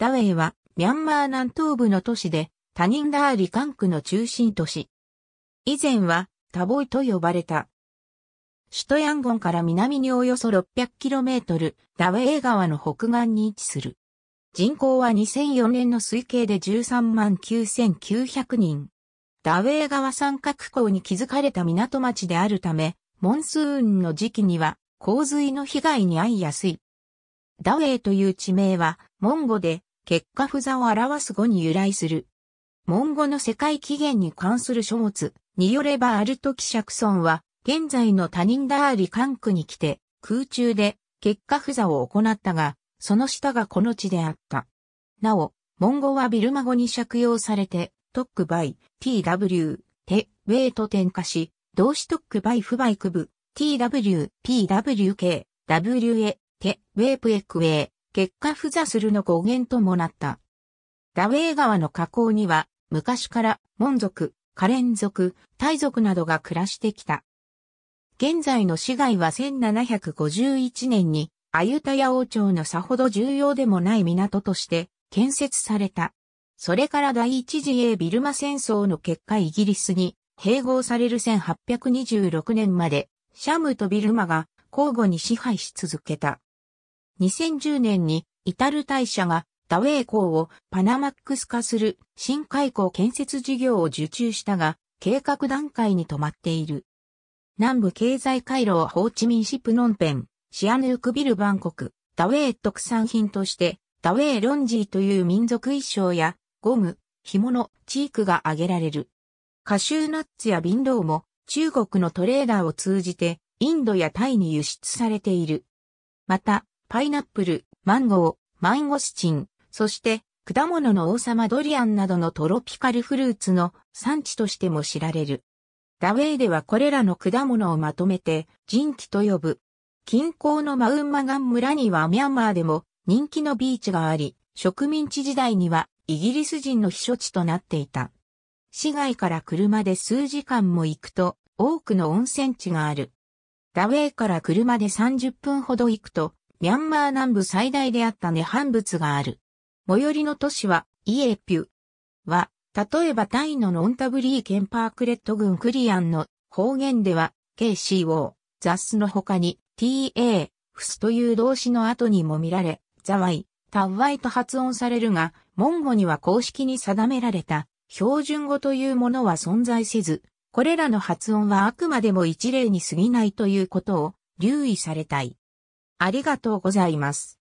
ダウェイは、ミャンマー南東部の都市で、タニンダーリ管区の中心都市。以前は、タボイと呼ばれた。首都ヤンゴンから南におよそ 600km、ダウェイ川の北岸に位置する。人口は2004年の推計で13万9900人。ダウェイ川三角港に築かれた港町であるため、モンスーンの時期には洪水の被害に遭いやすい。ダウェイという地名は、モンゴで結果不座を表す語に由来する。文語の世界起源に関する書物によればアルトキシャクソンは、現在の他人ダーリ管区に来て、空中で結果不座を行ったが、その下がこの地であった。なお、文語はビルマ語に借用されて、トックバイ、tw、テ、ウェイと転化し、動詞トックバイ不バイクブ、tw、pwk、wa、テ、ウェイプエクウェイ、結果不座するの語源ともなった。ダウェー川の河口には、昔から、モン族、カレン族、タイ族などが暮らしてきた。現在の市街は1751年に、アユタヤ王朝のさほど重要でもない港として建設された。それから第一次英ビルマ戦争の結果イギリスに併合される1826年までシャムとビルマが交互に支配し続けた。2010年にイタル大社がダウェイ港をパナマックス化する新海港建設事業を受注したが、計画段階に止まっている。南部経済回廊ホーチミンシプノンペン、シアヌークビルバンコク、ダウェイ特産品として、ダウェイロンジーという民族衣装や、ゴム、紐のチークが挙げられる。カシューナッツやビンロウも中国のトレーダーを通じてインドやタイに輸出されている。また、パイナップル、マンゴー、マンゴスチン、そして果物の王様ドリアンなどのトロピカルフルーツの産地としても知られる。ダウェイではこれらの果物をまとめて人気と呼ぶ。近郊のマウンマガン村にはミャンマーでも人気のビーチがあり、植民地時代にはイギリス人の避暑地となっていた。市街から車で数時間も行くと多くの温泉地がある。ダウェイから車で30分ほど行くとミャンマー南部最大であった涅槃仏がある。最寄りの都市は、イエピュ。は、例えばタイのノンタブリーケンパークレット郡クリアンの方言では、KCO、ザスの他に、TA、フスという動詞の後にも見られ、ザワイ、タワイと発音されるが、モンゴには公式に定められた、標準語というものは存在せず、これらの発音はあくまでも一例に過ぎないということを留意されたい。ありがとうございます。